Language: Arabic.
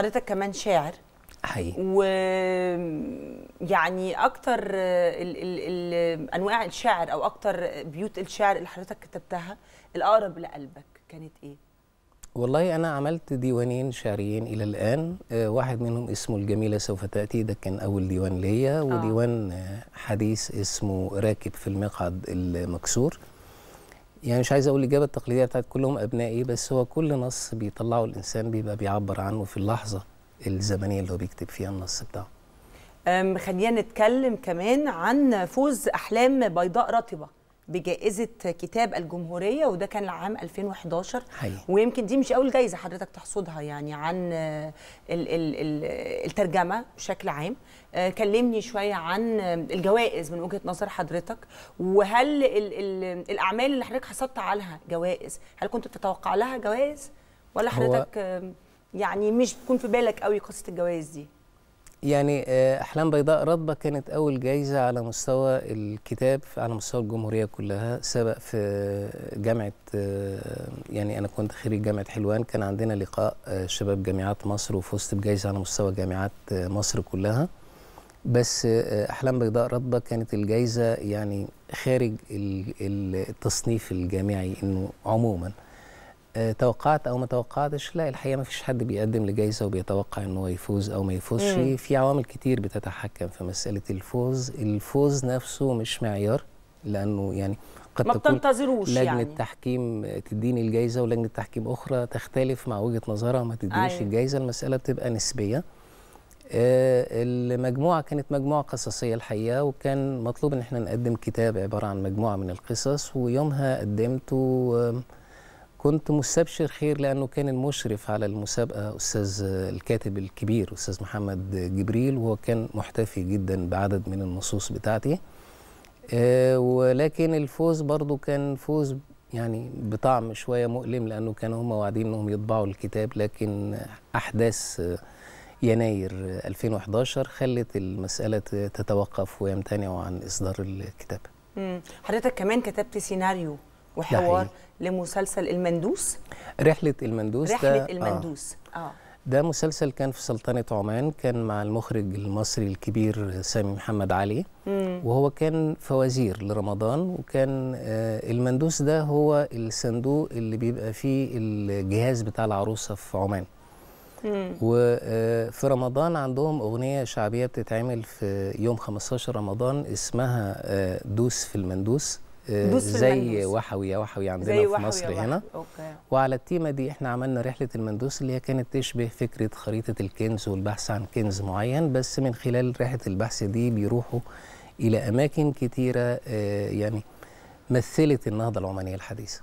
حضرتك كمان شاعر حقيقي ويعني اكتر ال ال ال انواع الشعر او اكتر بيوت الشعر اللي حضرتك كتبتها الاقرب لقلبك كانت ايه والله انا عملت ديوانين شعريين الى الان آه، واحد منهم اسمه الجميله سوف تاتي ده كان اول ديوان ليا آه. وديوان آه، حديث اسمه راكب في المقعد المكسور يعني مش عايز اقول الاجابه التقليديه بتاعت كلهم ابنائي بس هو كل نص بيطلعه الانسان بيبقى بيعبر عنه في اللحظه الزمنيه اللي هو بيكتب فيها النص بتاعه خلينا نتكلم كمان عن فوز احلام بيضاء رطبه بجائزه كتاب الجمهوريه وده كان العام 2011 حقيقي. ويمكن دي مش اول جائزه حضرتك تحصدها يعني عن الترجمه بشكل عام آه، كلمني شويه عن الجوائز من وجهه نظر حضرتك وهل الـ الـ الاعمال اللي حضرتك حصلت عليها جوائز هل كنت تتوقع لها جوائز ولا حضرتك آه، يعني مش بتكون في بالك قوي قصه الجوائز دي يعني آه، أحلام بيضاء رطبة كانت أول جايزة على مستوى الكتاب على مستوى الجمهورية كلها سبق في جامعة آه، يعني أنا كنت خريج جامعة حلوان كان عندنا لقاء آه، شباب جامعات مصر وفزت بجايزة على مستوى جامعات مصر كلها بس أحلام بيضاء رطبة كانت الجايزة يعني خارج التصنيف الجامعي إنه عموماً آه، توقعت او ما توقعتش لا الحقيقه ما فيش حد بيقدم لجائزه وبيتوقع ان هو يفوز او ما يفوزش في عوامل كتير بتتحكم في مساله الفوز الفوز نفسه مش معيار لانه يعني قد ما تكون لجنه يعني. تحكيم تديني الجائزه ولجنه تحكيم اخرى تختلف مع وجهه نظرها ما تدينيش أيوة. الجائزه المساله بتبقى نسبيه آه، المجموعه كانت مجموعه قصصيه الحقيقه وكان مطلوب ان احنا نقدم كتاب عباره عن مجموعه من القصص ويومها قدمته كنت مستبشر خير لانه كان المشرف على المسابقه استاذ الكاتب الكبير استاذ محمد جبريل وهو كان محتفي جدا بعدد من النصوص بتاعتي آه، ولكن الفوز برضو كان فوز يعني بطعم شويه مؤلم لانه كانوا هم واعدين انهم يطبعوا الكتاب لكن احداث يناير 2011 خلت المساله تتوقف ويمتنعوا عن اصدار الكتاب. حضرتك كمان كتبت سيناريو وحوار لمسلسل المندوس رحله المندوس رحله ده آه. المندوس آه. آه. ده مسلسل كان في سلطنة عمان كان مع المخرج المصري الكبير سامي محمد علي مم. وهو كان فوازير لرمضان وكان آه المندوس ده هو الصندوق اللي بيبقى فيه الجهاز بتاع العروسة في عمان وفي آه، رمضان عندهم أغنية شعبية بتتعمل في يوم 15 رمضان اسمها آه، دوس في المندوس آه، زي وحوي وحوي عندنا في مصر هنا أوكي. وعلى التيمة دي احنا عملنا رحلة المندوس اللي هي كانت تشبه فكرة خريطة الكنز والبحث عن كنز معين بس من خلال رحلة البحث دي بيروحوا إلى أماكن كتيرة آه، يعني مثلت النهضة العمانية الحديثة